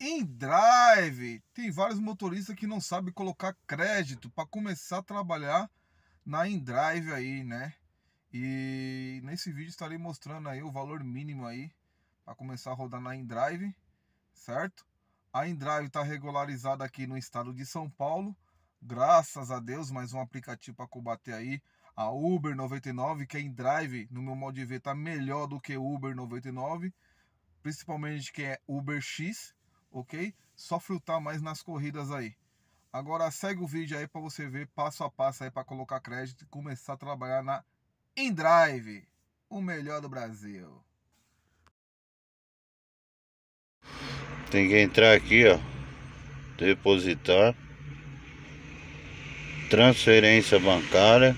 Em Drive, tem vários motoristas que não sabem colocar crédito para começar a trabalhar na Drive aí, né? E nesse vídeo estarei mostrando aí o valor mínimo aí para começar a rodar na Drive, certo? A Drive está regularizada aqui no estado de São Paulo, graças a Deus, mais um aplicativo para combater aí a Uber 99, que é Em Drive. no meu modo de ver, tá melhor do que Uber 99, principalmente que é Uber X, ok? Só frutar mais nas corridas aí. Agora segue o vídeo aí para você ver passo a passo aí para colocar crédito e começar a trabalhar na InDrive, o melhor do Brasil. Tem que entrar aqui, ó, depositar, transferência bancária,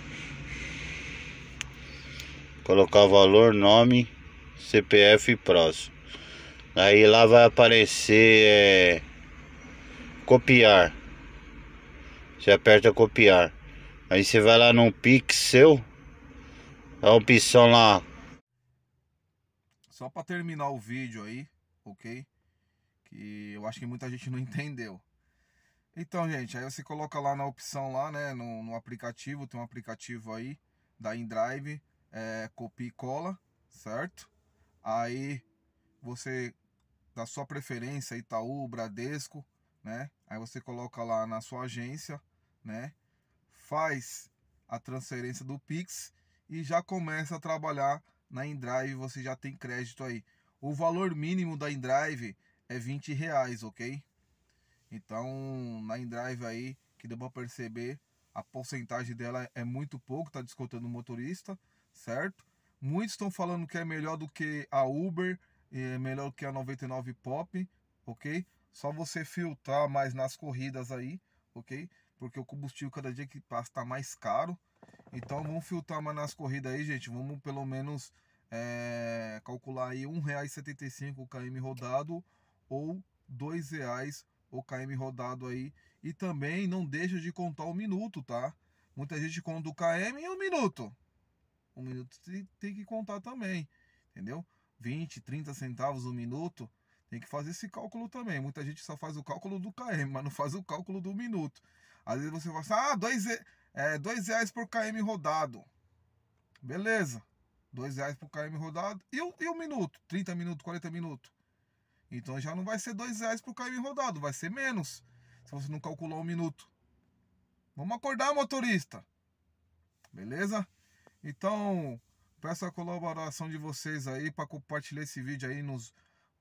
colocar valor, nome, CPF e próximo. Aí lá vai aparecer é, copiar. Você aperta copiar. Aí você vai lá no pixel. A opção lá. Só para terminar o vídeo aí, ok? Que eu acho que muita gente não entendeu. Então, gente, aí você coloca lá na opção lá, né? No, no aplicativo, tem um aplicativo aí da InDrive, é, copia e cola, certo? Aí você da sua preferência, Itaú, Bradesco, né? Aí você coloca lá na sua agência, né? Faz a transferência do Pix e já começa a trabalhar na InDrive, você já tem crédito aí. O valor mínimo da InDrive é 20 reais, ok? Então, na InDrive aí, que deu para perceber, a porcentagem dela é muito pouco, tá descontando o motorista, certo? Muitos estão falando que é melhor do que a Uber, é melhor que a 99 Pop, ok? Só você filtrar mais nas corridas aí, ok? Porque o combustível cada dia que passa tá mais caro. Então vamos filtrar mais nas corridas aí, gente. Vamos pelo menos é, calcular aí R$1,75 o KM rodado ou R$2,00 o KM rodado aí. E também não deixa de contar o minuto, tá? Muita gente conta o KM e o minuto. O minuto tem que contar também, entendeu? 20, 30 centavos o minuto, tem que fazer esse cálculo também. Muita gente só faz o cálculo do KM, mas não faz o cálculo do minuto. Às vezes você fala assim, ah, 2 é, dois reais por KM rodado. Beleza, 2 reais por KM rodado. E o, e o minuto? 30 minutos, 40 minutos. Então já não vai ser 2 reais por KM rodado, vai ser menos. Se você não calcular um minuto. Vamos acordar, motorista. Beleza? Então, Peço a colaboração de vocês aí para compartilhar esse vídeo aí nos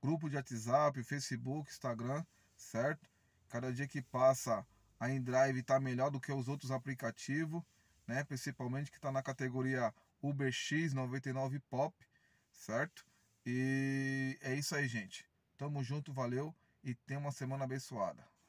grupos de WhatsApp, Facebook, Instagram, certo? Cada dia que passa a InDrive está melhor do que os outros aplicativos, né? Principalmente que está na categoria UberX 99 Pop, certo? E é isso aí, gente. Tamo junto, valeu e tenha uma semana abençoada.